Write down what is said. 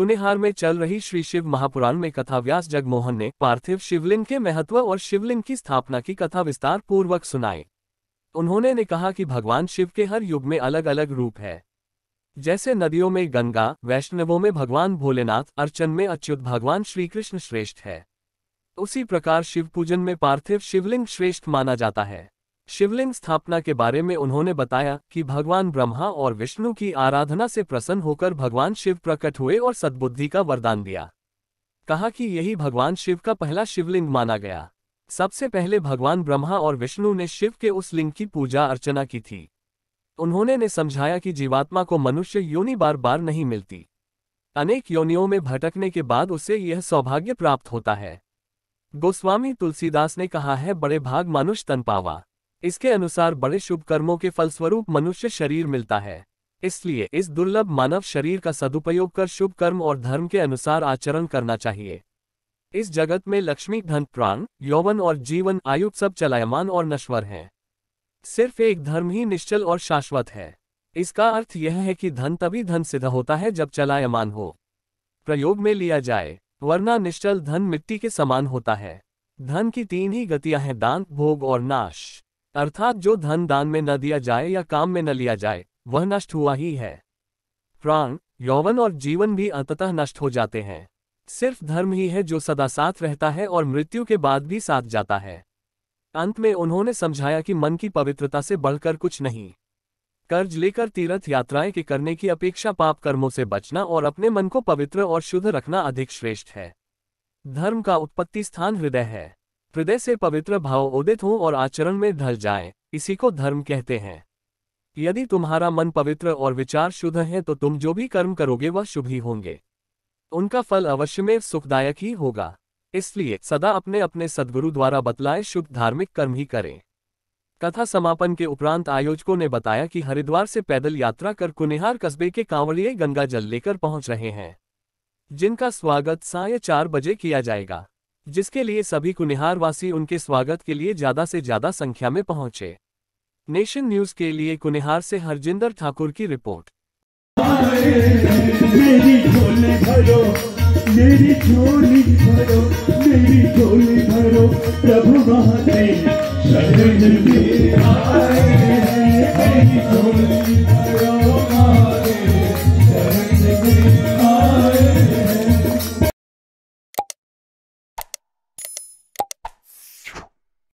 कुनेहार में चल रही श्री शिव महापुराण में कथा व्यास जगमोहन ने पार्थिव शिवलिंग के महत्व और शिवलिंग की स्थापना की कथा विस्तार पूर्वक सुनाई उन्होंने ने कहा कि भगवान शिव के हर युग में अलग अलग रूप है जैसे नदियों में गंगा वैष्णवों में भगवान भोलेनाथ अर्चन में अच्युत भगवान श्रीकृष्ण श्रेष्ठ है उसी प्रकार शिव पूजन में पार्थिव शिवलिंग श्रेष्ठ माना जाता है शिवलिंग स्थापना के बारे में उन्होंने बताया कि भगवान ब्रह्मा और विष्णु की आराधना से प्रसन्न होकर भगवान शिव प्रकट हुए और सद्बुद्धि का वरदान दिया कहा कि यही भगवान शिव का पहला शिवलिंग माना गया सबसे पहले भगवान ब्रह्मा और विष्णु ने शिव के उस लिंग की पूजा अर्चना की थी उन्होंने ने समझाया कि जीवात्मा को मनुष्य योनि बार बार नहीं मिलती अनेक योनियों में भटकने के बाद उसे यह सौभाग्य प्राप्त होता है गोस्वामी तुलसीदास ने कहा है बड़े भाग मानुष तन पावा इसके अनुसार बड़े शुभ कर्मों के फलस्वरूप मनुष्य शरीर मिलता है इसलिए इस दुर्लभ मानव शरीर का सदुपयोग कर शुभ कर्म और धर्म के अनुसार आचरण करना चाहिए इस जगत में लक्ष्मी धन प्राण यौवन और जीवन आयु सब चलायमान और नश्वर हैं सिर्फ एक धर्म ही निश्चल और शाश्वत है इसका अर्थ यह है कि धन तभी धन सिद्ध होता है जब चलायमान हो प्रयोग में लिया जाए वरना निश्चल धन मिट्टी के समान होता है धन की तीन ही गतियां हैं दान भोग और नाश अर्थात जो धन दान में न दिया जाए या काम में न लिया जाए वह नष्ट हुआ ही है प्राण यौवन और जीवन भी अंततः नष्ट हो जाते हैं सिर्फ धर्म ही है जो सदा साथ रहता है और मृत्यु के बाद भी साथ जाता है अंत में उन्होंने समझाया कि मन की पवित्रता से बढ़कर कुछ नहीं कर्ज लेकर तीर्थ यात्राएं के करने की अपेक्षा पाप कर्मों से बचना और अपने मन को पवित्र और शुद्ध रखना अधिक श्रेष्ठ है धर्म का उत्पत्ति स्थान हृदय है हृदय से पवित्र भाव उदित हो और आचरण में धस जाए इसी को धर्म कहते हैं यदि तुम्हारा मन पवित्र और विचार शुद्ध है तो तुम जो भी कर्म करोगे वह शुभ ही होंगे उनका फल अवश्य में सुखदायक ही होगा इसलिए सदा अपने अपने सदगुरु द्वारा बतलाए शुभ धार्मिक कर्म ही करें कथा समापन के उपरांत आयोजकों ने बताया कि हरिद्वार से पैदल यात्रा कर कुनिहार कस्बे के कांवड़िए गंगा जल लेकर पहुंच रहे हैं जिनका स्वागत साय चार बजे किया जाएगा जिसके लिए सभी कुनिहारवासी उनके स्वागत के लिए ज्यादा से ज्यादा संख्या में पहुंचे नेशन न्यूज के लिए कुनिहार से हरजिंदर ठाकुर की रिपोर्ट